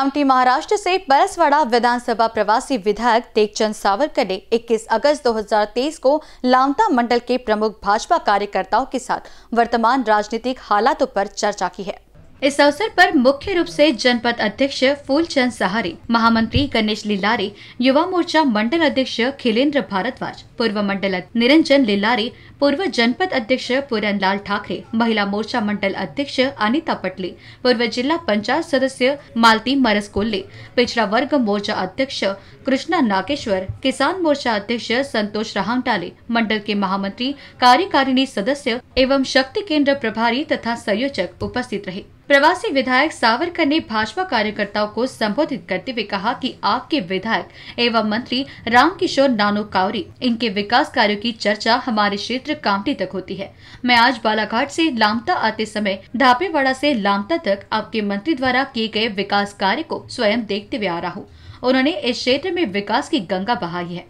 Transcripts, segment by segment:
county Maharashtra से परसवाड़ा विधानसभा प्रवासी विधायक तेगचंद सावरकर ने 21 अगस्त 2023 को लामता मंडल के प्रमुख भाजपा कार्यकर्ताओं के साथ वर्तमान राजनीतिक हालातों पर चर्चा की है इस अवसर पर मुख्य रूप से जनपद अध्यक्ष फूलचंद सहारे महामंत्री गणेश लिलारे युवा मोर्चा मंडल अध्यक्ष खिलेंद्र भारद्वाज पूर्व मंडल निरंजन लिलारे पूर्व जनपद अध्यक्ष लाल ठाकरे महिला मोर्चा मंडल अध्यक्ष अनिता पटले पूर्व जिला पंचायत सदस्य मालती मरसकोल्ले पिछड़ा वर्ग मोर्चा अध्यक्ष कृष्णा नागेश्वर किसान मोर्चा अध्यक्ष संतोष रहांगटाले मंडल के महामंत्री कार्यकारिणी सदस्य एवं शक्ति केंद्र प्रभारी तथा संयोजक उपस्थित रहे प्रवासी विधायक सावरकर ने भाजपा कार्यकर्ताओं को संबोधित करते हुए कहा कि आपके विधायक एवं मंत्री रामकिशोर नानो कावरी इनके विकास कार्यों की चर्चा हमारे क्षेत्र क्षेत्र कामटी तक होती है मैं आज बालाघाट से लामता आते समय ढापेवाड़ा से लामता तक आपके मंत्री द्वारा किए गए विकास कार्य को स्वयं देखते हुए आ रहा हूँ उन्होंने इस क्षेत्र में विकास की गंगा बहाई है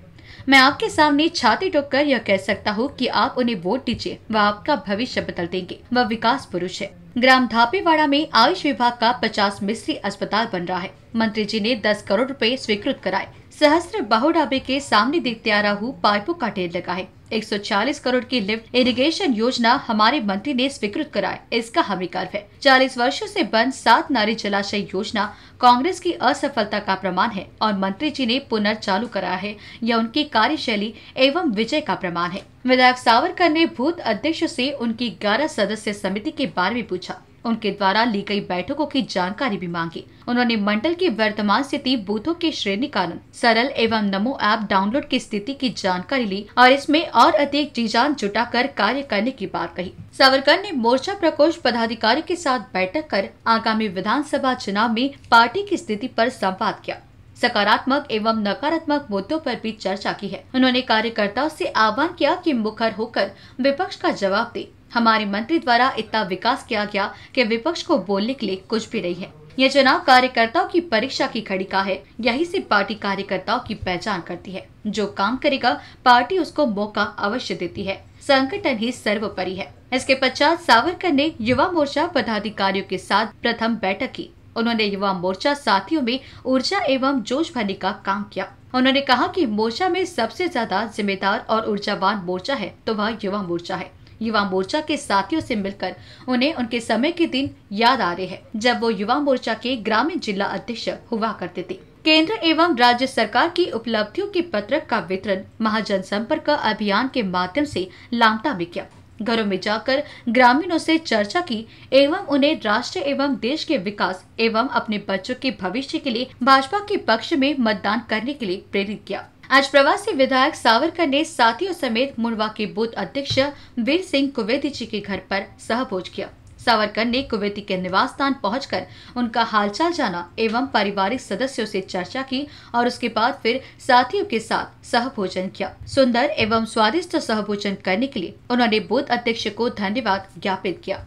मैं आपके सामने छाती टोक कर यह कह सकता हूँ कि आप उन्हें वोट दीजिए वह आपका भविष्य बदल देंगे वह विकास पुरुष है ग्राम धापेवाड़ा में आयुष विभाग का 50 मिस्त्री अस्पताल बन रहा है मंत्री जी ने 10 करोड़ रुपए स्वीकृत कराए सहस्त्र बाहु ढाबे के सामने देखते आ रहा पाइपों का ढेर लगा है 140 करोड़ की लिफ्ट इरिगेशन योजना हमारे मंत्री ने स्वीकृत कराए इसका हमें गर्व है 40 वर्षों से बंद सात नारी जलाशय योजना कांग्रेस की असफलता का प्रमाण है और मंत्री जी ने पुनर्चालू कराया है यह उनकी कार्यशैली एवं विजय का प्रमाण है विधायक सावरकर ने भूत अध्यक्ष से उनकी ग्यारह सदस्य समिति के बारे में पूछा उनके द्वारा ली गई बैठकों की जानकारी भी मांगी उन्होंने मंडल की वर्तमान स्थिति बूथों के श्रेणीकरण सरल एवं नमो ऐप डाउनलोड की स्थिति की जानकारी ली और इसमें और अधिक जीजान जुटाकर कार्य करने की बात कही सावरकर ने मोर्चा प्रकोष्ठ पदाधिकारी के साथ बैठक कर आगामी विधानसभा चुनाव में पार्टी की स्थिति पर संवाद किया सकारात्मक एवं नकारात्मक मुद्दों पर भी चर्चा की है उन्होंने कार्यकर्ताओं से आह्वान किया कि मुखर होकर विपक्ष का जवाब दे हमारे मंत्री द्वारा इतना विकास किया गया कि विपक्ष को बोलने के लिए कुछ भी नहीं है यह चुनाव कार्यकर्ताओं की परीक्षा की खड़ी का है यही से पार्टी कार्यकर्ताओं की पहचान करती है जो काम करेगा पार्टी उसको मौका अवश्य देती है संगठन ही सर्वोपरि है इसके पश्चात सावरकर ने युवा मोर्चा पदाधिकारियों के साथ प्रथम बैठक की उन्होंने युवा मोर्चा साथियों में ऊर्जा एवं जोश भरने का काम किया उन्होंने कहा कि मोर्चा में सबसे ज्यादा जिम्मेदार और ऊर्जावान मोर्चा है तो वह युवा मोर्चा है युवा मोर्चा के साथियों से मिलकर उन्हें उनके समय के दिन याद आ रहे हैं जब वो युवा मोर्चा के ग्रामीण जिला अध्यक्ष हुआ करते थे केंद्र एवं राज्य सरकार की उपलब्धियों के पत्रक का वितरण महाजन संपर्क अभियान के माध्यम से लामता में किया घरों में जाकर ग्रामीणों से चर्चा की एवं उन्हें राष्ट्र एवं देश के विकास एवं अपने बच्चों के भविष्य के लिए भाजपा के पक्ष में मतदान करने के लिए प्रेरित किया आज प्रवासी विधायक सावरकर ने साथियों समेत मुंडवा के बूथ अध्यक्ष वीर सिंह कुवेती जी के घर पर सहभोज किया सावरकर ने कुवेती के निवास स्थान पहुँच उनका हालचाल जाना एवं पारिवारिक सदस्यों से चर्चा की और उसके बाद फिर साथियों के साथ सहभोजन किया सुंदर एवं स्वादिष्ट सहभोजन करने के लिए उन्होंने बूथ अध्यक्ष को धन्यवाद ज्ञापित किया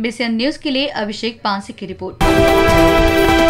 मिशन न्यूज के लिए अभिषेक पांसी की रिपोर्ट